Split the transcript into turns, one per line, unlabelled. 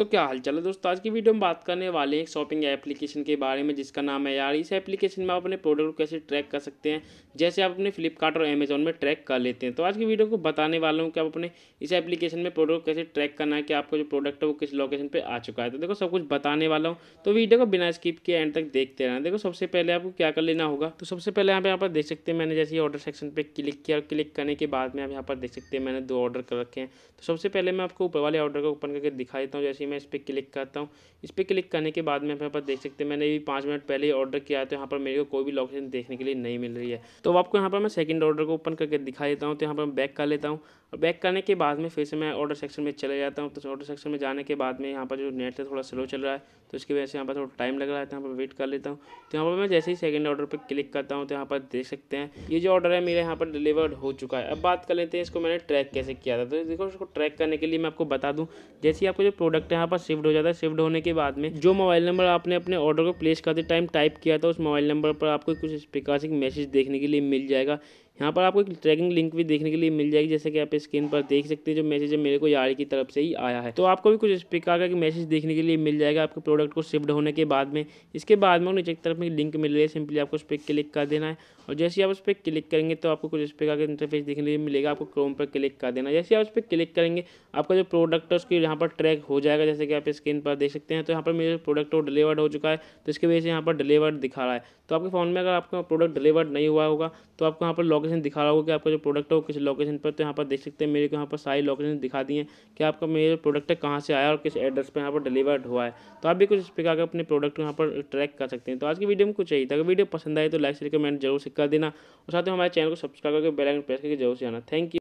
तो क्या हालचाल है दोस्तों आज की वीडियो में बात करने वाले हैं एक शॉपिंग एप्लीकेशन के बारे में जिसका नाम है यार इस एप्लीकेशन में आप अपने प्रोडक्ट को कैसे ट्रैक कर सकते हैं जैसे आप अपने फ्लिपकार्ट और अमेजोन में ट्रैक कर लेते हैं तो आज की वीडियो को बताने वाला हूँ कि आप अपने इस एप्लीकेशन में प्रोडक्ट कैसे ट्रैक करना है कि आपका जो प्रोडक्ट है वो किस लोकेशन पर आ चुका है तो देखो सब कुछ बताने वाला हूँ तो वीडियो को बिना स्किप के एंड तक देखते रहना देखो सबसे पहले आपको क्या कर लेना होगा तो सबसे पहले आप यहाँ पर देख सकते हैं मैंने जैसे ऑर्डर सेक्शन पर क्लिक किया और क्लिक करने के बाद में आप यहाँ पर देख सकते हैं मैंने दो ऑर्डर कर रखे हैं तो सबसे पहले मैं आपको ऊपर वाले ऑर्डर को ओपन करके दिखा देता हूँ जैसे मैं इस पर क्लिक करता हूँ इस पर क्लिक करने के बाद में यहाँ पर देख सकते हैं मैंने भी पाँच मिनट पहले ही ऑर्डर किया तो यहाँ पर मेरे को कोई भी लोकेशन देखने के लिए नहीं मिल रही है तो आपको यहाँ पर मैं सेकंड ऑर्डर को ओपन करके दिखा देता हूँ तो यहाँ पर मैं बैक कर लेता हूँ और बैक करने के बाद में फिर से मैं ऑर्डर सेक्शन में चले जाता हूँ तो ऑर्डर सेक्शन में जाने के बाद में यहाँ पर जो नेट है थोड़ा स्लो चल रहा है तो इसकी वजह से यहाँ पर थोड़ा टाइम लग रहा है तो यहाँ पर वेट कर लेता हूँ तो यहाँ पर मैं जैसे ही सेकंड ऑर्डर पर क्लिक करता हूँ तो यहाँ पर देख सकते हैं ये जो ऑर्डर है मेरे यहाँ पर डिलीवर्ड हो चुका है अब बात कर लेते हैं इसको मैंने ट्रैक कैसे किया था तो देखो इसको ट्रैक करने के लिए मैं आपको बता दूँ जैसे ही आपको जो प्रोडक्ट है यहाँ पर शिफ्ट हो जाता है शिफ्ट होने के बाद में जो मोबाइल नंबर आपने अपने ऑर्डर को प्लेस करते टाइम टाइप किया था उस मोबाइल नंबर पर आपको कुछ इस प्रकार से मैसेज देखने के लिए मिल जाएगा यहाँ पर आपको एक ट्रैकिंग लिंक भी देखने के लिए मिल जाएगी जैसे कि आप स्क्रीन पर देख सकते हैं जो मैसेज है मेरे को यार की तरफ से ही आया है तो आपको भी कुछ इस प्रकार का मैसेज देखने के लिए मिल जाएगा आपके प्रोडक्ट को शिफ्ट होने के बाद में इसके बाद में नीचे की तरफ में लिंक मिल रही है सिंपली आपको उस पर क्लिक कर देना है और जैसे आप उस पर क्लिक करेंगे तो आपको कुछ इस प्रकार का इंटरफेस देखने के लिए मिलेगा आपको क्रोम पर क्लिक कर देना जैसे आप उस पर क्लिक करेंगे आपका जो प्रोडक्ट है उसके यहाँ पर ट्रैक हो जाएगा जैसे कि आप स्क्रीन पर देख सकते हैं तो यहाँ पर मेरे प्रोडक्ट वो डिलीवर्ड हो चुका है तो इसकी वजह से यहाँ पर डिलीवर्ड दिखा रहा है तो आपके फ़ोन में अगर आपका प्रोडक्ट डिलीवर्ड नहीं हुआ होगा तो आपको यहाँ पर लॉग लोकेशन दिखा रहा होगा कि आपका जो प्रोडक्ट है वो किस लोकेशन पर तो यहाँ पर देख सकते हैं मेरे को यहाँ पर सारी लोकेशन दिखा दी है कि आपका मेरे प्रोडक्ट है कहाँ से आया और किस एड्रेस पर यहाँ पर डिलीवर्ड हुआ है तो आप भी कुछ इस प्रकार के अपने प्रोडक्ट को यहाँ पर ट्रैक कर सकते हैं तो आज की वीडियो में कुछ चाहिए था अगर वीडियो पसंद आए तो लाइक से कमेंट जरूर से कर देना और साथ ही हमारे चैनल को सब्सक्राइब करके बेलाइन प्रेस करके जरूर से आना थैंक यू